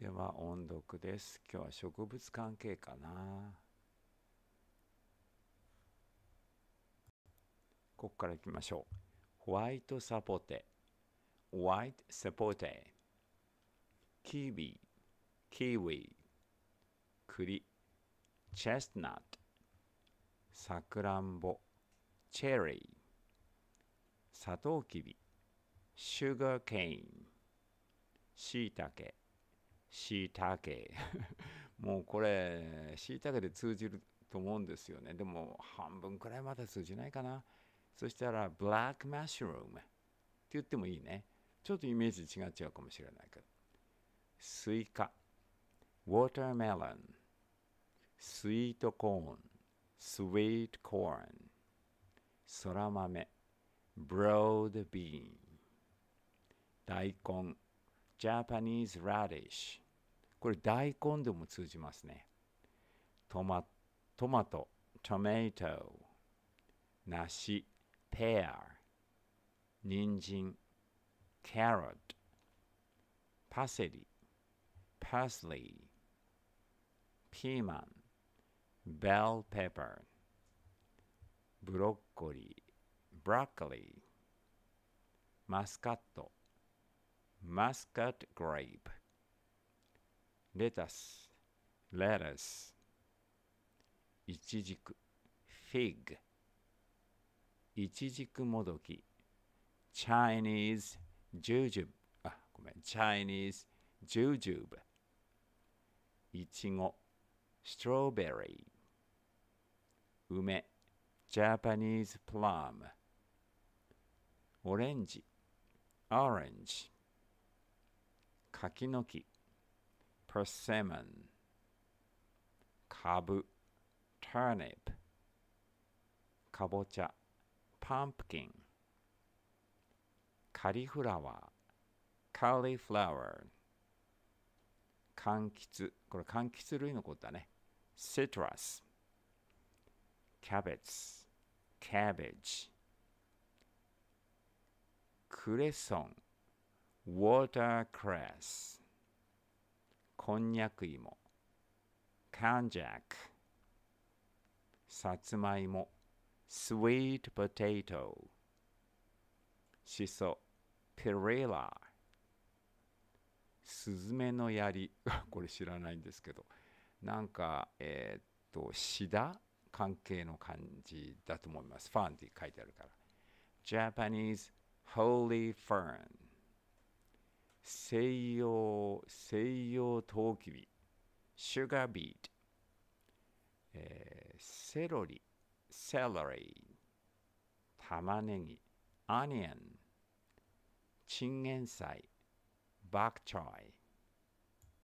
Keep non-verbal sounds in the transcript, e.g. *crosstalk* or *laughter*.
では音読です今日は植物関係かなここからいきましょうホワイトサポテホワイトサポテキビキウイ栗チェスナットさくらんぼチェリーサトウキビシュガーケインしいたけしいたけ *laughs* もうこれしいたけで通じると思うんですよねでも半分くらいまで通じないかなそしたらブラックマッシュルームって言ってもいいねちょっとイメージ違っちゃうかもしれないけどスイカウォーターメロンスイートコーンスイートコーンそら豆ブロードビーン大根 Japanese radish これ大根でも通じますねトマトマトトメト梨ペア人参キャロットパセリパスリーピーマンベルペッパーブロッコリーブロッコリーマスカット muscat grape, lettuce, lettuce, いちじく fig, いちじくもどき Chinese jujube, あ、ごめん、Chinese jujube, いちご strawberry, 梅 Japanese plum, オレンジ orange 柿の木 persimmon 株 turnip かぼちゃ pumpkin カリフラワー cauliflower 柑橘これ柑橘類のことだね citrus キャベツ cabbage クレソン watercress こんにゃく芋 konjac さつまいも sweet potato しそ perilla スズの槍 *laughs* これ知らないんですけどなんかえー、っとシダ関係の感じだと思いますファンって書いてあるから Japanese holy fern 西洋西洋陶器ビシュガービート、えー、セロリセロリ玉ねぎアニオンチンゲンサイバクチョイ